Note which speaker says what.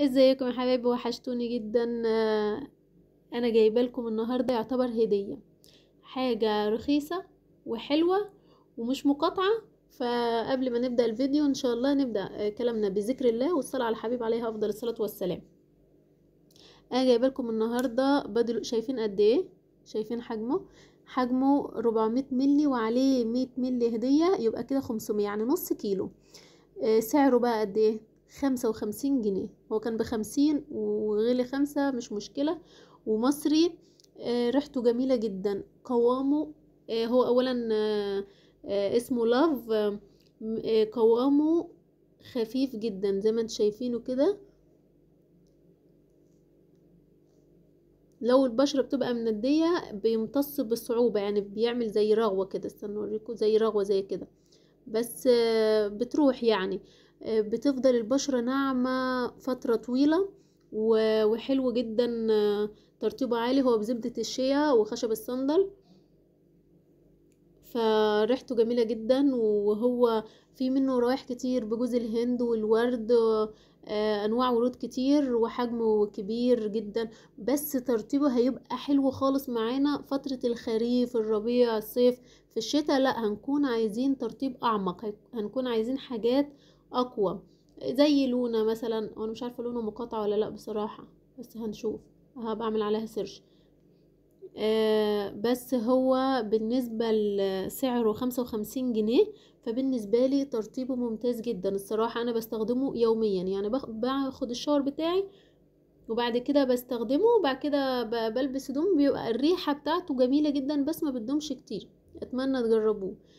Speaker 1: ازيكم يا حبايبي وحشتوني جدا آه، انا جايبه لكم النهارده يعتبر هديه حاجه رخيصه وحلوه ومش مقاطعه فقبل ما نبدا الفيديو ان شاء الله نبدا آه، كلامنا بذكر الله والصلاه على الحبيب عليه افضل الصلاه والسلام انا جايبه لكم النهارده بدل شايفين قد ايه شايفين حجمه حجمه 400 ملي وعليه 100 ملي هديه يبقى كده 500 يعني نص كيلو آه، سعره بقى قد ايه خمسة وخمسين جنيه هو كان بخمسين وغلي خمسة مش مشكلة ومصري آه، ريحته جميلة جدا قوامه آه، هو أولا آه، اسمه لاف قوامه خفيف جدا زي ما انت شايفينه كده لو البشرة بتبقى مندية بيمتص بصعوبة يعني بيعمل زي رغوة كده استنوا اوريكم زي رغوة زي كده بس بتروح يعني بتفضل البشرة ناعمة فترة طويلة وحلو جدا ترطيبه عالي هو بزبدة الشيا وخشب الصندل فريحته جميلة جدا وهو في منه روايح كتير بجوز الهند والورد آه، انواع ورود كتير وحجمه كبير جدا بس ترطيبه هيبقى حلو خالص معانا فترة الخريف الربيع الصيف في الشتاء لا هنكون عايزين ترطيب اعمق هنكون عايزين حاجات اقوى زي لونا مثلا وانا مش عارفه لونه مقاطعه ولا لا بصراحه بس هنشوف هبقى اعمل عليها سيرش آه بس هو بالنسبة لسعره خمسة وخمسين جنيه فبالنسبة لي ترطيبه ممتاز جدا الصراحة أنا بستخدمه يوميا يعني باخد الشاور بتاعي وبعد كده بستخدمه وبعد كده بلبس هدوم بيبقى الريحة بتاعته جميلة جدا بس ما بتدومش كتير أتمنى تجربوه